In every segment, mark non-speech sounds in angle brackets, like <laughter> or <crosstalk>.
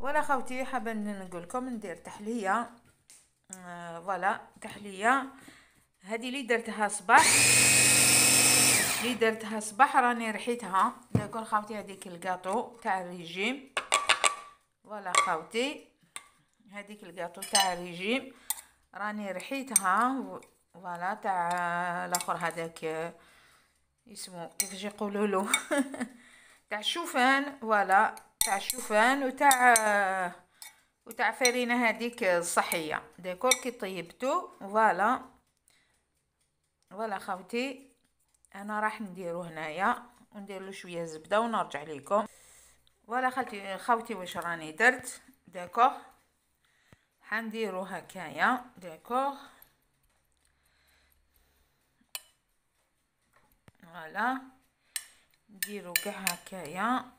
ولا خوتي حابه نقول لكم ندير تحليه آه، فوالا آه تحليه هذه اللي درتها صباح اللي درتها صباح راني ريحتها ناكل خوتي هذيك الكاطو تاع الريجيم فوالا خوتي هذيك الكاطو تاع الريجيم راني ريحتها فوالا تاع الاخر هذاك اسمه كيفاش يقولوا له <laughs> تاع الشوفان فوالا تاع الشوفان وتاع وتاع فرينه هذيك الصحيه ديكور كي طيبتو فوالا فوالا خاوتي انا راح نديرو هنايا وندير له شويه زبده ونرجع لكم فوالا خالتي خاوتي واش راني درت ديكور حنديرو هكايا ديكور فوالا نديرو كاع هكايا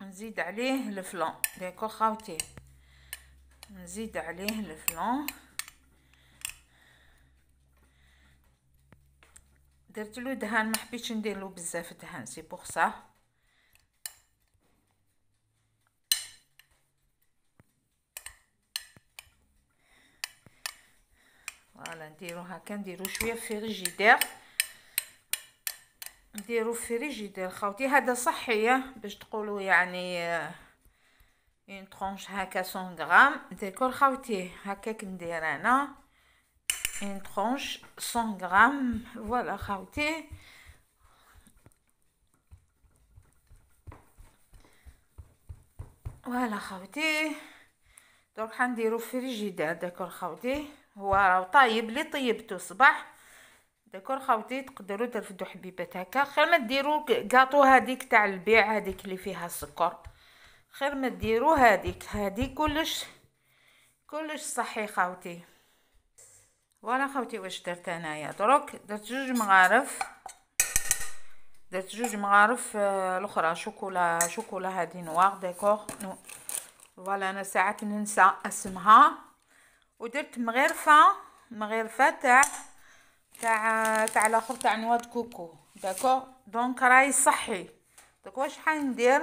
نزيد عليه الفلان ديكور خاوتي نزيد عليه الفلان درت له دهان ما حبيتش ندير له بزاف دهان سي بوغ سا فوالا نديرو هكا نديرو شويه في ريجيدير نديرو في ريجيدير خاوتي هذا صحيه اه، باش تقولوا يعني اون اه، طرونش هكا 100 غرام ديكور خاوتي هكاك ندير انا اون طرونش 100 غرام فوالا خاوتي فوالا خاوتي دونك حنديرو في ريجيدير ديكور خاوتي هو راه طايب لي طيبته صباح داكور خاوتي تقدروا ترفدوا حبيبات هكا خير ما ديروا كاطو هذيك تاع البيع هذيك اللي فيها السكر خير ما ديروا هذيك هذه كلش كلش صحي خاوتي فوالا خاوتي واش درت انايا دروك درت جوج مغارف درت جوج مغارف آه الاخرى شوكولا شوكولا هذه نوار ديكور نو فوالا انا ساعات ننسى اسمها ودرت مغرفه مغرفه تاع تاع تاع لاخر تاع نوا كوكو داكو دونك راهي صحي دوك واش حندير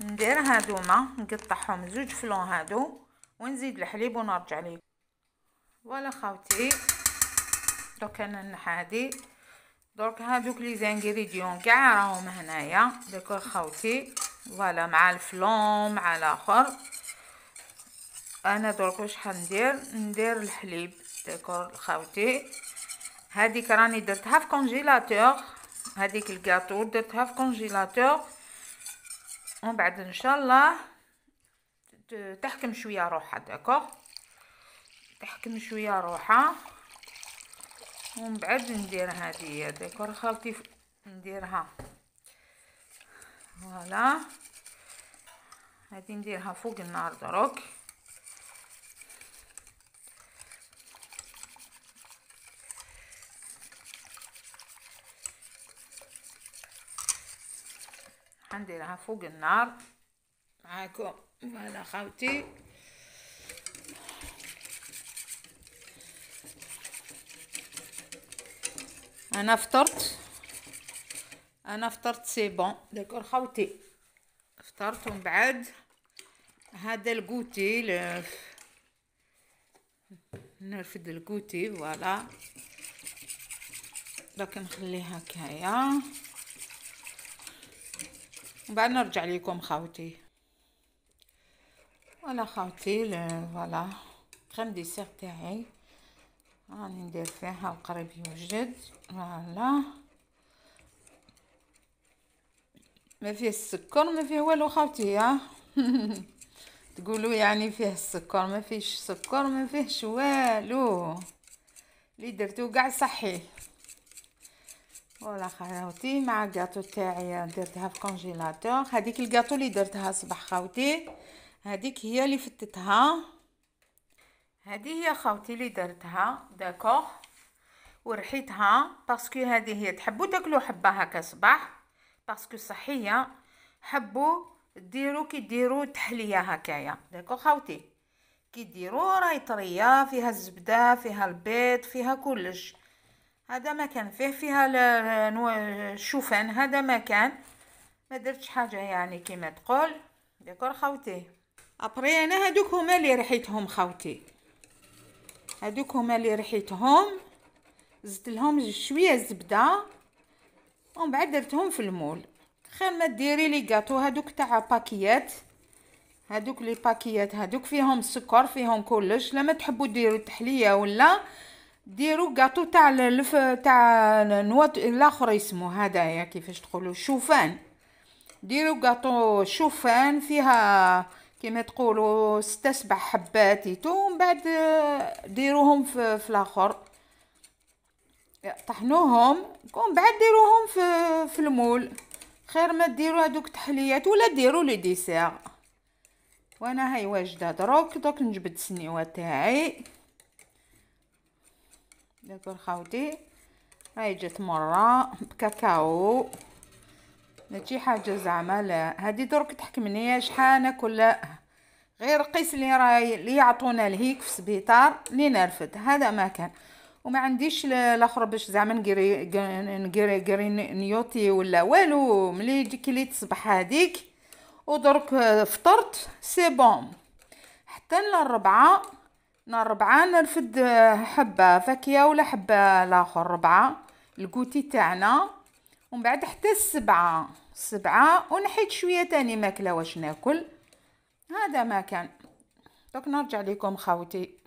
ندير هادوما نقطعهم زوج فلون هادو ونزيد الحليب ونرجع ليه فوالا خاوتي دوك انا نحادي دوك هادوك لي زانغريديون كاع راهم هنايا داكو خاوتي فوالا مع الفلون مع الاخر انا دوك واش حندير ندير الحليب داكور خاوتي هذيك راني درتها في كونجيلاتور هذيك الكاطو درتها في كونجيلاتور ومن بعد ان شاء الله تحكم شويه روحها داكوغ تحكم شويه روحها ومن بعد ندير هذه داكوغ خالتي نديرها فوالا هذه نديرها فوق النار دروك حنديرها فوق النار معاكم فوالا خاوتي انا فطرت انا فطرت سي بون داكور خاوتي فطرت ومن بعد هذا الكوتي نرفد الكوتي فوالا داك نخليها هكايا بعد نرجع لكم خاوتي ولا خاوتي فوالا كريم ديسير تاعي راني ندير فيها القريب يوجد فوالا ما فيه السكر ما فيه والو خاوتي ها <laughs> تقولوا يعني فيه السكر ما فيهش سكر ما فيهش والو اللي درتو كاع صحي فوالا خاوتي مع الكاطو تاعي درتها في كونجيلاتور هذيك الكاطو اللي درتها صباح خاوتي هذيك هي اللي فتتها هذه هي خاوتي اللي درتها داكوغ ورحيتها باسكو هذه هي تحبوا تاكلوا حبه هكا صباح باسكو صحيه حبوا ديروا كي ديروا تحليه هكايا داكوغ خاوتي كي ديروا راهي طريه فيها الزبده فيها البيض فيها كلش هذا مكان فيه فيها الشوفان هذا مكان ما درتش حاجه يعني كما تقول ديكور خوتي ابري انا هادوك هما اللي ريحيتهم خوتي هادوك هما اللي ريحيتهم زدت لهم شويه زبده ومن بعد درتهم في المول خير ما ديري لي كاطو هادوك تاع باكيات هادوك لي باكيات هادوك فيهم السكر فيهم كلش لما تحبوا ديروا تحليه ولا ديروا كاطو تاع الف تاع نوات الاخر اسمه هدايا كيفاش تقولوا شوفان ديروا كاطو شوفان فيها كما تقولوا ستة سبع حبات ومن بعد ديروهم في, في الاخر طحنوهم ومن بعد ديروهم في في المول خير ما ديروا هذوك تحليات ولا ديروا لي ديسير وانا هاي واجده دروك دوك نجبد السنيوه تاعي دابا خاوتي هاي جات مره بكاكاو ماشي حاجه زعما لا هادي درك تحكمني شحال ناكل غير قيس لي راي لي يعطونا لهيك في السبيطار لي نرفد هذا ما كان وما عنديش الاخر باش زعما نقري نقري نقري نيوتي ولا والو ملي ديك لي تصبح هذيك ودرك فطرت سي بون حتى للربعه ربعة نرفد آه، حبة فاكهة ولا حبة لاخر ربعة الكوتي تاعنا ومن بعد حتى السبعة السبعة ونحيد شوية تاني ماكلة واش ناكل هذا ما كان دوك نرجع لكم خاوتي